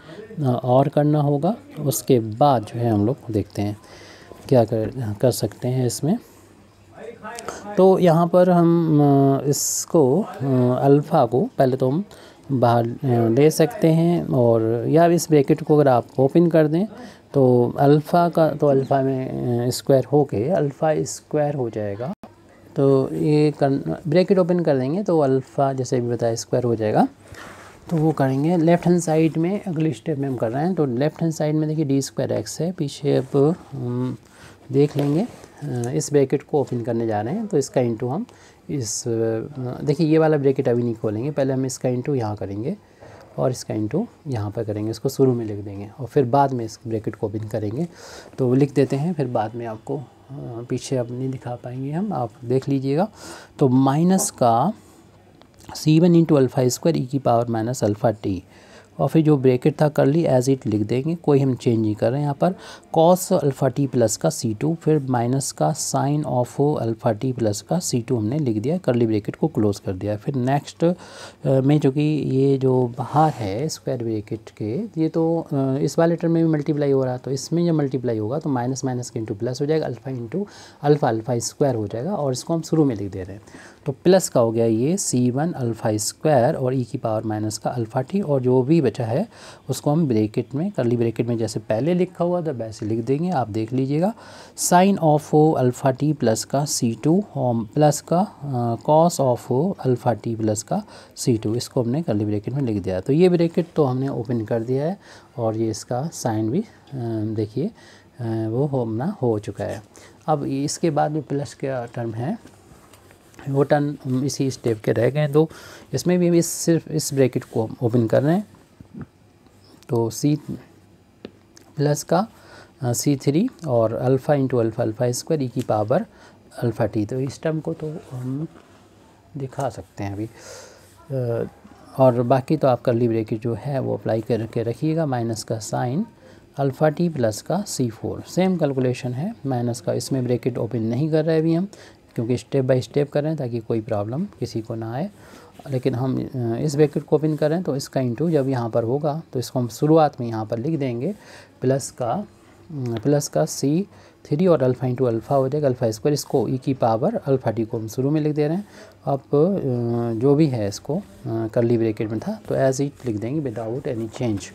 और करना होगा उसके बाद जो है हम लोग देखते हैं क्या कर कर सकते हैं इसमें तो यहाँ पर हम इसको अल्फ़ा को पहले तो हम बाहर ले सकते हैं और या इस ब्रैकेट को अगर आप ओपन कर दें तो अल्फ़ा का तो अल्फ़ा में स्क्वायर हो के अल्फ़ा स्क्वायर हो जाएगा तो ये कर ब्रैकेट ओपन कर देंगे तो अल्फ़ा जैसे भी बताया स्क्वायर हो जाएगा तो वो करेंगे लेफ्ट हैंड साइड में अगले स्टेप में हम कर रहे हैं तो लेफ्ट हैंड साइड में देखिए डी स्क्वायर एक्स है पीछे अब हम देख लेंगे इस ब्रैकेट को ओपन करने जा रहे हैं तो इसका इंटू हम इस देखिए ये वाला ब्रैकेट अभी नहीं खोलेंगे पहले हम इसका इंटू यहाँ करेंगे और इसका इंटू यहाँ पर करेंगे इसको शुरू में लिख देंगे और फिर बाद में इस ब्रैकेट को ओपन करेंगे तो वो लिख देते हैं फिर बाद में आपको पीछे अब नहीं दिखा पाएंगे हम आप देख लीजिएगा तो माइनस का c one into alpha square e की पावर माइनस अल्फ़ा टी और फिर जो ब्रेकेट था कर ली एज इट लिख देंगे कोई हम चेंज नहीं कर रहे हैं यहाँ पर कॉस अल्फ़ा टी प्लस का सी टू फिर माइनस का sine of alpha T plus का सी टू हमने लिख दिया ली ब्रेकेट को क्लोज़ कर दिया फिर नेक्स्ट में जो कि ये जो बाहर है स्क्वायर ब्रेकेट के ये तो इस वाले टर्म में भी मल्टीप्लाई हो रहा है तो इसमें जब मल्टीप्लाई होगा तो माइनस माइनस के इंटू प्लस हो जाएगा alpha into alpha alpha square हो जाएगा और इसको हम शुरू में लिख दे रहे हैं तो प्लस का हो गया ये सी वन अल्फ़ा स्क्वायर और ई e की पावर माइनस का अल्फ़ा टी और जो भी बचा है उसको हम ब्रेकेट में करली ब्रेकेट में जैसे पहले लिखा हुआ था वैसे लिख देंगे आप देख लीजिएगा साइन ऑफ हो अल्फ़ा टी प्लस का सी टू प्लस का कॉस ऑफ हो अल्फ़ा टी प्लस का सी टू इसको हमने करली ब्रेकेट में लिख दिया तो ये ब्रेकेट तो हमने ओपन कर दिया है और ये इसका साइन भी देखिए वो होमना हो चुका है अब इसके बाद में प्लस का टर्म है वो टर्न इसी स्टेप के रह गए दो इसमें भी हम इस सिर्फ इस ब्रैकेट को ओपन कर रहे हैं तो सी प्लस का सी थ्री और alpha into alpha alpha square e की पावर अल्फ़ा टी तो इस टर्म को तो हम दिखा सकते हैं अभी और बाकी तो आप कर्ली ब्रेकेट जो है वो अप्लाई करके रखिएगा माइनस का साइन अल्फ़ा टी प्लस का सी फोर सेम कैलकुलेशन है माइनस का इसमें ब्रेकेट ओपन नहीं कर रहे अभी हम क्योंकि स्टेप बाय स्टेप करें ताकि कोई प्रॉब्लम किसी को ना आए लेकिन हम इस ब्रैकेट को ओपन करें तो इसका इंटू जब यहाँ पर होगा तो इसको हम शुरुआत में यहाँ पर लिख देंगे प्लस का प्लस का सी थ्री और अल्फ़ा इंटू अल्फ़ा हो जाएगा अल्फ़ा स्क्वायर इसको ई e की पावर अल्फ़ा टी को हम शुरू में लिख दे रहे हैं अब जो भी है इसको करली ब्रैकेट में था तो एज इट लिख देंगे विदाउट एनी चेंज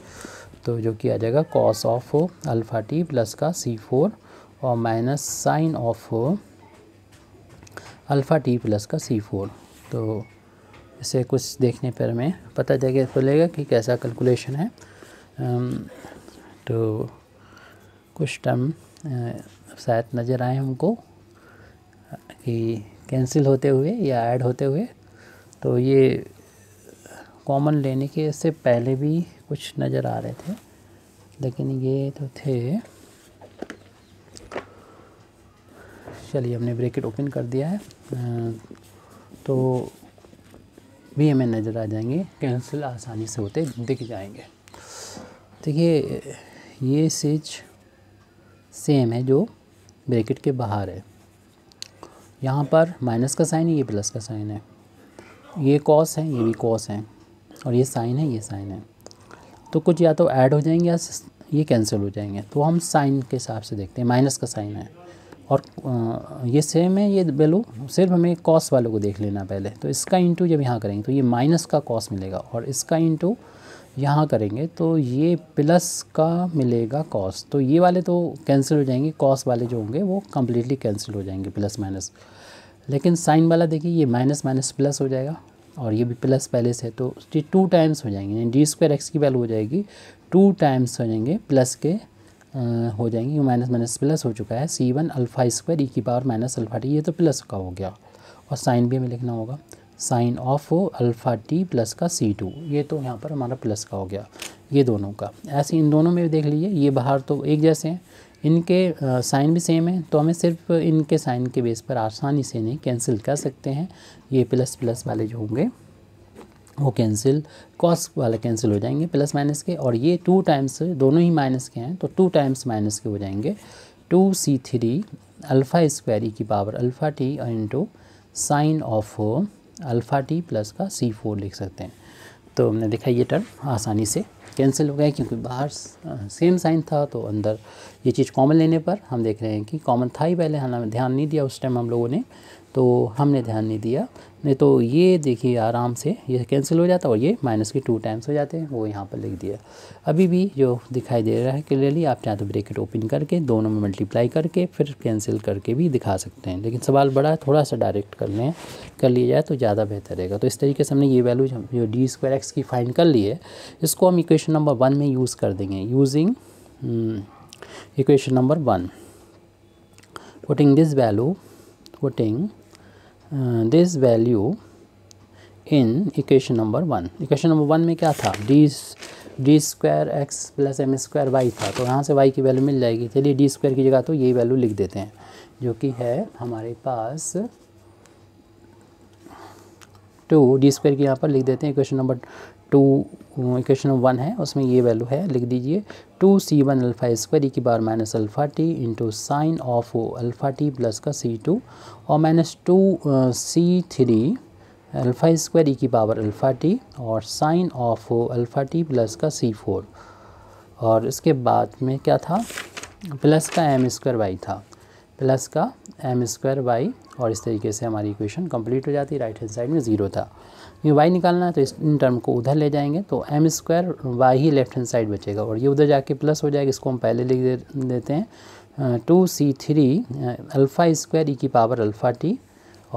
तो जो किया जाएगा cos of alpha T plus का सी फोर और minus sine of alpha T plus का सी फोर तो इसे कुछ देखने पर हमें पता जगह खुलेगा कि कैसा कैलकुलेशन है तो कुछ टर्म शायद नज़र आए हमको कि कैंसिल होते हुए या ऐड होते हुए तो ये कॉमन लेने के इससे पहले भी कुछ नज़र आ रहे थे लेकिन ये तो थे चलिए हमने ब्रैकेट ओपन कर दिया है तो भी हमें नज़र आ जाएंगे कैंसिल आसानी से होते दिख जाएंगे देखिए ये स्विच सेम है जो ब्रैकेट के बाहर है यहाँ पर माइनस का साइन है ये प्लस का साइन है ये कॉस है ये भी कॉस है और ये साइन है ये साइन है तो कुछ या तो ऐड हो जाएंगे या ये कैंसिल हो जाएंगे तो हम साइन के हिसाब से देखते हैं माइनस का साइन है और ये सेम है ये वैल्यू सिर्फ हमें कॉस वालों को देख लेना पहले तो इसका इंटू जब यहाँ करेंगे तो ये माइनस का कॉस मिलेगा और इसका इंटू यहाँ करेंगे तो ये प्लस का मिलेगा कॉस तो ये वाले तो कैंसिल हो जाएंगे कॉस वाले जो होंगे वो कम्प्लीटली कैंसिल हो जाएंगे प्लस माइनस लेकिन साइन वाला देखिए ये माइनस माइनस प्लस हो जाएगा और ये भी प्लस पहले से तो ये टू टाइम्स हो जाएंगे यानी डी स्क्वायर एक्स की वैल्यू हो जाएगी टू टाइम्स हो जाएंगे प्लस के हो जाएंगे माइनस माइनस प्लस हो चुका है c one alpha square e की पावर माइनस अल्फ़ा टी ये तो प्लस का हो गया और साइन भी हमें लिखना होगा sine of alpha T plus का सी टू ये तो यहाँ पर हमारा प्लस का हो गया ये दोनों का ऐसे इन दोनों में देख लीजिए ये बाहर तो एक जैसे हैं इनके साइन भी सेम है तो हमें सिर्फ इनके साइन के बेस पर आसानी से नहीं कैंसिल कर सकते हैं ये प्लस प्लस वाले जो होंगे वो कैंसिल कॉस वाले कैंसिल हो जाएंगे प्लस माइनस के और ये टू टाइम्स दोनों ही माइनस के हैं तो टू टाइम्स माइनस के हो जाएंगे two c three alpha square की power alpha t into sine of alpha T plus का सी फोर लिख सकते हैं तो हमने देखा ये टर्म आसानी से कैंसिल हो गया क्योंकि बाहर सेम हाँ, साइन था तो अंदर ये चीज़ कॉमन लेने पर हम देख रहे हैं कि कॉमन था ही पहले हमें ध्यान नहीं दिया उस टाइम हम लोगों ने तो हमने ध्यान नहीं दिया नहीं तो ये देखिए आराम से ये कैंसिल हो जाता और ये माइनस के टू टाइम्स हो जाते हैं वो यहाँ पर लिख दिया अभी भी जो दिखाई दे रहा है क्लियरली आप चाहें तो ब्रेकेट ओपन करके दोनों में मल्टीप्लाई करके फिर कैंसिल करके भी दिखा सकते हैं लेकिन सवाल बड़ा है थोड़ा सा डायरेक्ट कर लें कर लिया जाए तो ज़्यादा बेहतर रहेगा तो इस तरीके से हमने ये वैल्यू जो डी स्क्वायर एक्स की फाइन कर ली है इसको हम इक्वेशन नंबर वन में यूज़ कर देंगे using equation number one putting this value putting this value in equation number one equation number one में क्या था d d square x plus m square y था तो यहाँ से वाई की वैल्यू मिल जाएगी चलिए डी स्क्वायर की जगह तो यही वैल्यू लिख देते हैं जो कि है हमारे पास टू डी स्क्वायर की यहाँ पर लिख देते हैं question number two equation one है उसमें ये वैल्यू है लिख दीजिए two c one alpha square e की बार minus alpha t into sine of ओ अल्फ़ा टी प्लस का सी टू और minus two c three alpha square e की पावर अल्फ़ा टी और साइन ऑफ ओ अल्फ़ा टी प्लस का c four और इसके बाद में क्या था प्लस का एम स्क्वायर वाई था प्लस का एम स्क्वायर वाई और इस तरीके से हमारी इक्वेशन कंप्लीट हो जाती राइट हैंड साइड में ज़ीरो था ये वाई निकालना है तो इस इन टर्म को उधर ले जाएंगे तो एम स्क्वायर वाई ही लेफ्ट हैंड साइड बचेगा और ये उधर जाके प्लस हो जाएगा इसको हम पहले लिख दे, देते हैं two c three alpha square e की पावर अल्फ़ा टी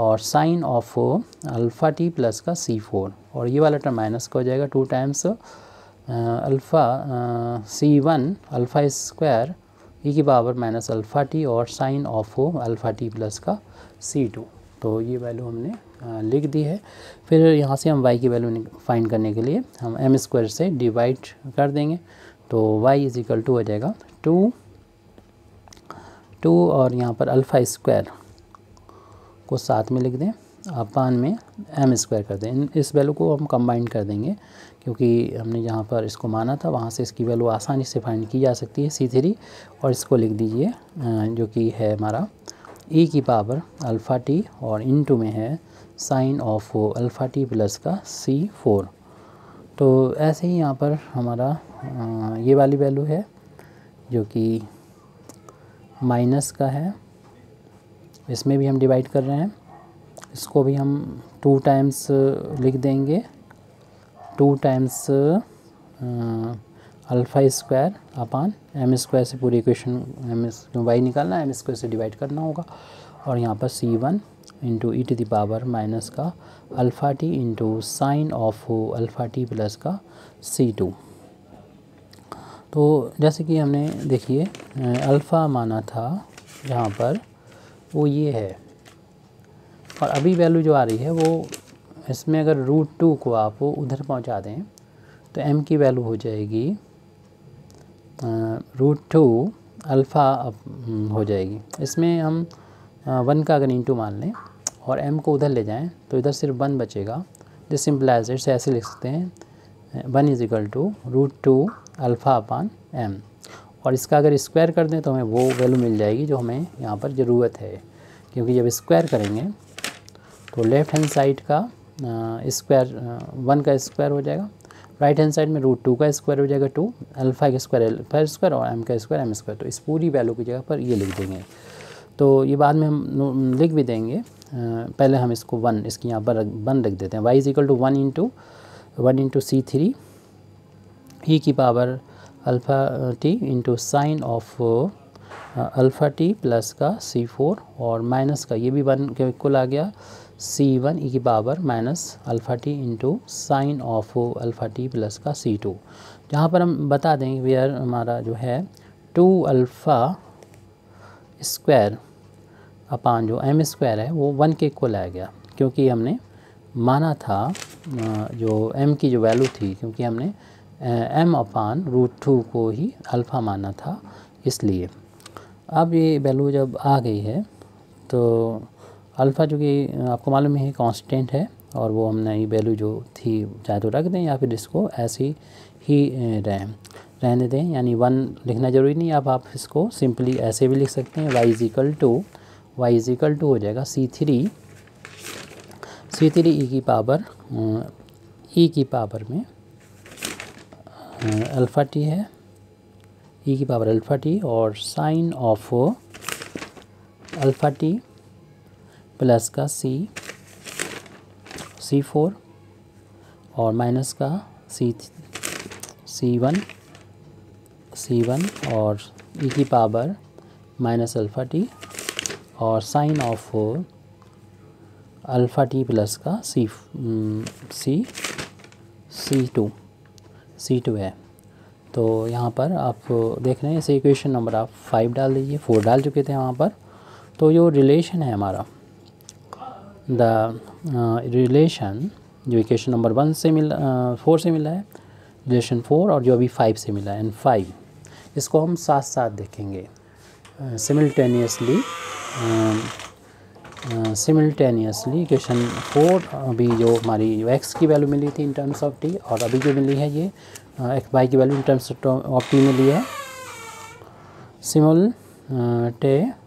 और sine of alpha T plus का सी फोर और ये वाला टर्म माइनस का हो जाएगा two times alpha c one alpha square e की पावर माइनस अल्फ़ा टी और sine of alpha T plus का सी टू तो ये वैल्यू हमने लिख दी है फिर यहाँ से हम y की वैल्यू फाइंड करने के लिए हम एम स्क्वायर से डिवाइड कर देंगे तो y इज इक्वल टू हो जाएगा टू टू और यहाँ पर अल्फ़ा स्क्वायर को साथ में लिख दें अपान में एम स्क्वायर कर दें इस वैल्यू को हम कंबाइन कर देंगे क्योंकि हमने जहाँ पर इसको माना था वहाँ से इसकी वैल्यू आसानी से फाइंड की जा सकती है सी थ्री और इसको लिख दीजिए जो कि है हमारा ई e की पावर अल्फ़ा टी और इन टू में है sine of alpha T plus का सी फोर तो ऐसे ही यहाँ पर हमारा आ, ये वाली वैल्यू है जो कि माइनस का है इसमें भी हम डिवाइड कर रहे हैं इसको भी हम टू टाइम्स लिख देंगे two times alpha square upon m square से पूरी इक्वेशन एम वाई निकालना है एम स्क्वायर से डिवाइड करना होगा और यहाँ पर c one into e to दावर पावर माइनस का alpha t into sine of alpha T plus का सी टू तो जैसे कि हमने देखिए अल्फ़ा माना था यहाँ पर वो ये है और अभी वैल्यू जो आ रही है वो इसमें अगर रूट टू को आप उधर पहुँचा दें तो एम की वैल्यू हो जाएगी रूट टू अल्फ़ा हो जाएगी इसमें हम वन का अगर इंटू मान लें और एम को उधर ले जाएं तो इधर सिर्फ वन बचेगा जो सिंपल एज इट्स ऐसे लिख सकते हैं one is equal to root two alpha upon m और इसका अगर स्क्वायर कर दें तो हमें वो वैल्यू मिल जाएगी जो हमें यहाँ पर ज़रूरत है क्योंकि जब स्क्वायर करेंगे तो लेफ़्ट हैंड साइड का स्क्वायर वन का स्क्वायर हो जाएगा राइट हैंड साइड में रूट टू का स्क्वायर हो जाएगा टू अल्फ़ा का स्क्वायर अल्फा स्क्वायर और एम का स्क्वायर एम स्क्वायर तो इस पूरी वैल्यू की जगह पर ये लिख देंगे तो ये बाद में हम लिख भी देंगे पहले हम इसको वन इसके यहाँ पर वन रख देते हैं y is equal to one into one into c three e की power alpha t into sine of alpha T plus का सी फोर और माइनस का ये भी वन के इक्वल आ गया सी वन ई की power minus alpha t into sine of alpha T plus का सी टू जहाँ पर हम बता दें वेयर हमारा जो है टू अल्फ़ा स्क्वायर अपान जो एम स्क्वायर है वो वन के इक्वल आ गया क्योंकि हमने माना था जो एम की जो वैल्यू थी क्योंकि हमने एम अपान रूट टू को ही अल्फ़ा माना था इसलिए अब ये वैल्यू जब आ गई है तो अल्फ़ा जो कि आपको मालूम है कांस्टेंट है और वो हमने ये वैल्यू जो थी चाहे तो रख दें या फिर इसको ऐसी ही रहें रहने दें यानी वन लिखना ज़रूरी नहीं अब आप इसको सिंपली ऐसे भी लिख सकते हैं y is equal to y is equal to हो जाएगा c three c three e की पावर ई e की पावर में अल्फ़ा टी है ई e की पावर अल्फ़ा टी और sine of alpha T plus का सी सी फोर और माइनस का c c one c one और ई e की पावर माइनस अल्फ़ा टी और sine of alpha T plus का सी सी सी टू सी टू है तो यहाँ पर आप देख रहे हैं इसे इक्वेशन नंबर आप फाइव डाल दीजिए फोर डाल चुके थे वहाँ पर तो जो रिलेशन है हमारा द रिलेशन जो इक्वेशन नंबर वन से मिला फोर से मिला है रिलेशन फोर और जो अभी फाइव से मिला है एंड फाइव इसको हम साथ साथ देखेंगे simultaneously uh, simultaneously question four अभी जो हमारी एक्स की वैल्यू मिली थी इन टर्म्स ऑफ टी और अभी जो मिली है ये एक्स वाई की value in terms of t मिली है सिमल सिमल्टेनियसली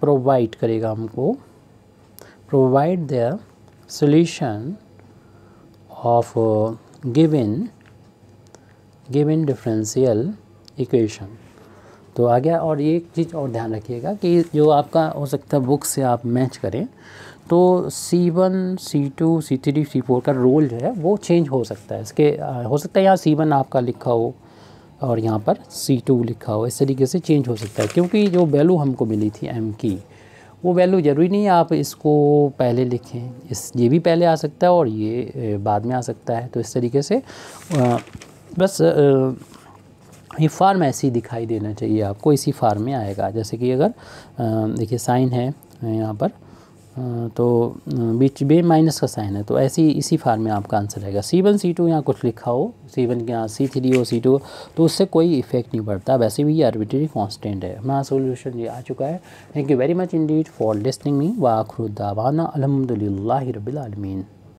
प्रोवाइड करेगा हमको provide the of give in give in differential equation तो आ गया और ये एक चीज़ और ध्यान रखिएगा कि जो आपका हो सकता है बुक से आप मैच करें तो C1, C2, C3, C4 का रोल जो है वो चेंज हो सकता है इसके हो सकता है यहाँ C1 आपका लिखा हो और यहाँ पर C2 लिखा हो इस तरीके से चेंज हो सकता है क्योंकि जो वैल्यू हमको मिली थी M की वो वैल्यू ज़रूरी नहीं है आप इसको पहले लिखें इस ये भी पहले आ सकता है और ये बाद में आ सकता है तो इस तरीके से बस ये फार्म ऐसे ही दिखाई देना चाहिए आपको इसी फार्म में आएगा जैसे कि अगर देखिए साइन है यहाँ पर तो बीच में माइनस का साइन है तो ऐसे ही इसी फार्म में आपका आंसर रहेगा सी वन सी टू यहाँ कुछ लिखा हो सी वन के यहाँ सी थ्री हो सी टू तो उससे कोई इफेक्ट नहीं पड़ता वैसे भी ये आर्बिटरी कॉन्स्टेंट है हमारा सोल्यूशन ये आ चुका है thank you very much indeed for listening me वाखरुद्दावाना अलहमदिल्ला रबीआलमीन